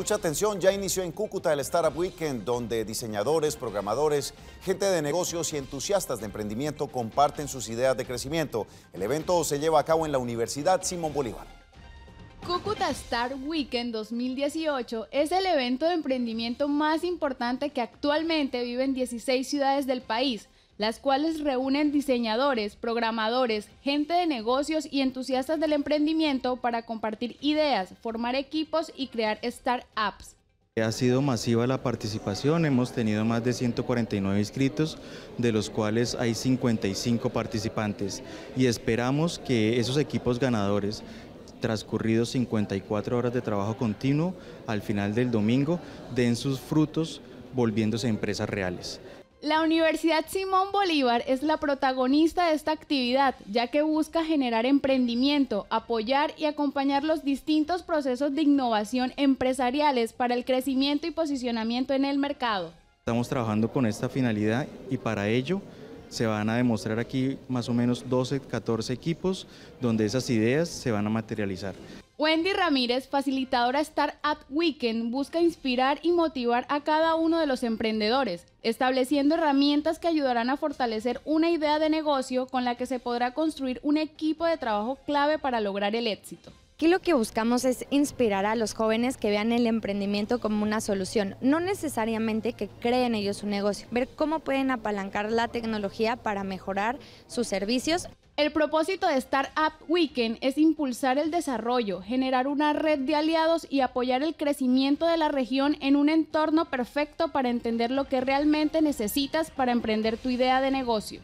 mucha atención, ya inició en Cúcuta el Startup Weekend, donde diseñadores, programadores, gente de negocios y entusiastas de emprendimiento comparten sus ideas de crecimiento. El evento se lleva a cabo en la Universidad Simón Bolívar. Cúcuta Star Weekend 2018 es el evento de emprendimiento más importante que actualmente viven 16 ciudades del país las cuales reúnen diseñadores, programadores, gente de negocios y entusiastas del emprendimiento para compartir ideas, formar equipos y crear startups. Ha sido masiva la participación, hemos tenido más de 149 inscritos, de los cuales hay 55 participantes y esperamos que esos equipos ganadores transcurridos 54 horas de trabajo continuo al final del domingo den sus frutos volviéndose empresas reales. La Universidad Simón Bolívar es la protagonista de esta actividad, ya que busca generar emprendimiento, apoyar y acompañar los distintos procesos de innovación empresariales para el crecimiento y posicionamiento en el mercado. Estamos trabajando con esta finalidad y para ello se van a demostrar aquí más o menos 12, 14 equipos donde esas ideas se van a materializar. Wendy Ramírez, facilitadora Startup Weekend, busca inspirar y motivar a cada uno de los emprendedores, estableciendo herramientas que ayudarán a fortalecer una idea de negocio con la que se podrá construir un equipo de trabajo clave para lograr el éxito. Aquí lo que buscamos es inspirar a los jóvenes que vean el emprendimiento como una solución, no necesariamente que creen ellos un negocio, ver cómo pueden apalancar la tecnología para mejorar sus servicios. El propósito de Startup Weekend es impulsar el desarrollo, generar una red de aliados y apoyar el crecimiento de la región en un entorno perfecto para entender lo que realmente necesitas para emprender tu idea de negocio.